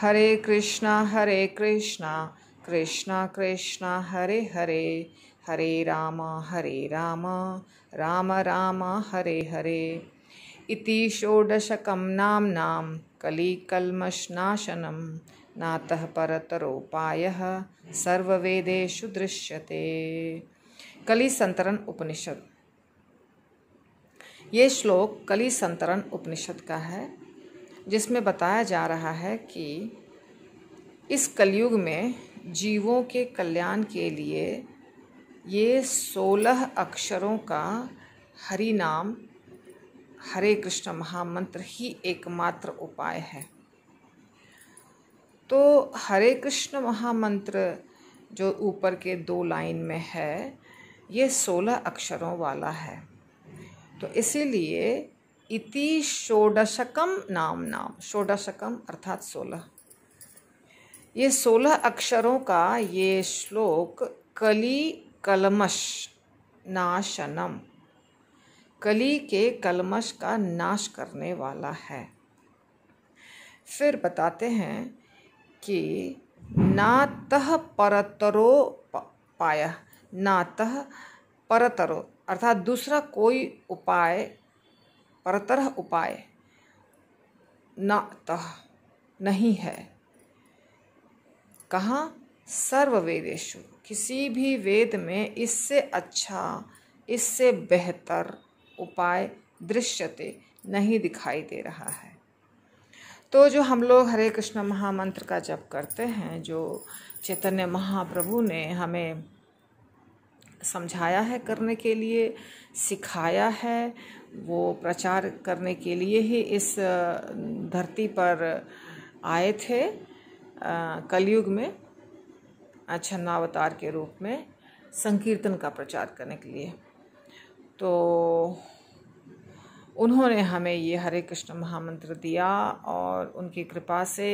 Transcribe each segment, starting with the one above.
हरे कृष्णा हरे कृष्णा कृष्णा कृष्णा हरे हरे हरे राम हरे राम राम राम हरे हरे इति षोडशकं नाम्नां कलिकल्मषनाशनं नातः परतरोपायः सर्ववेदेषु दृश्यते कली संतरण उपनिषद ये श्लोक कली संतरण उपनिषद का है जिसमें बताया जा रहा है कि इस कलयुग में जीवों के कल्याण के लिए ये सोलह अक्षरों का हरि नाम हरे कृष्ण महामंत्र ही एकमात्र उपाय है तो हरे कृष्ण महामंत्र जो ऊपर के दो लाइन में है ये सोलह अक्षरों वाला है तो इसीलिए इति षोडशकम नाम नाम षोडशकम अर्थात सोलह ये सोलह अक्षरों का ये श्लोक कली कलमश नाशनम कली के कलमश का नाश करने वाला है फिर बताते हैं कि नातः परतरो पाया नातः परतरो अर्थात दूसरा कोई उपाय परतरह उपाय न तह नहीं है कहाँ सर्ववेदेशु किसी भी वेद में इससे अच्छा इससे बेहतर उपाय दृश्यते नहीं दिखाई दे रहा है तो जो हम लोग हरे कृष्ण महामंत्र का जप करते हैं जो चैतन्य महाप्रभु ने हमें समझाया है करने के लिए सिखाया है वो प्रचार करने के लिए ही इस धरती पर आए थे कलयुग में छन्नावतार के रूप में संकीर्तन का प्रचार करने के लिए तो उन्होंने हमें ये हरे कृष्ण महामंत्र दिया और उनकी कृपा से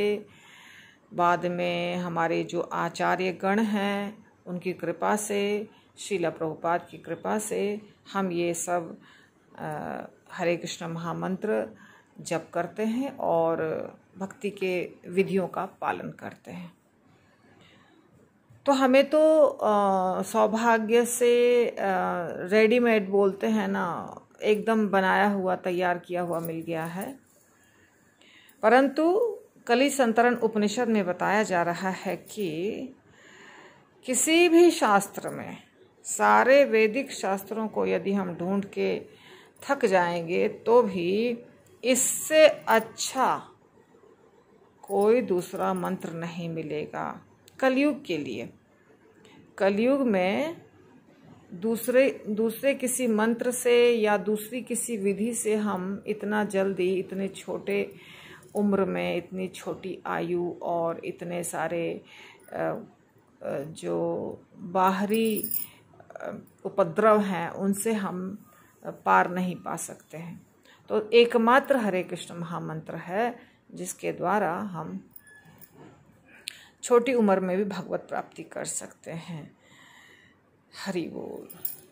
बाद में हमारे जो आचार्य गण हैं उनकी कृपा से शिला प्रभुपाद की कृपा से हम ये सब हरे कृष्ण महामंत्र जप करते हैं और भक्ति के विधियों का पालन करते हैं तो हमें तो सौभाग्य से रेडीमेड बोलते हैं ना एकदम बनाया हुआ तैयार किया हुआ मिल गया है परंतु कली संतरण उपनिषद में बताया जा रहा है कि किसी भी शास्त्र में सारे वैदिक शास्त्रों को यदि हम ढूंढ के थक जाएंगे तो भी इससे अच्छा कोई दूसरा मंत्र नहीं मिलेगा कलयुग के लिए कलयुग में दूसरे दूसरे किसी मंत्र से या दूसरी किसी विधि से हम इतना जल्दी इतने छोटे उम्र में इतनी छोटी आयु और इतने सारे जो बाहरी उपद्रव हैं उनसे हम पार नहीं पा सकते हैं तो एकमात्र हरे कृष्ण महामंत्र है जिसके द्वारा हम छोटी उम्र में भी भगवत प्राप्ति कर सकते हैं हरि बोल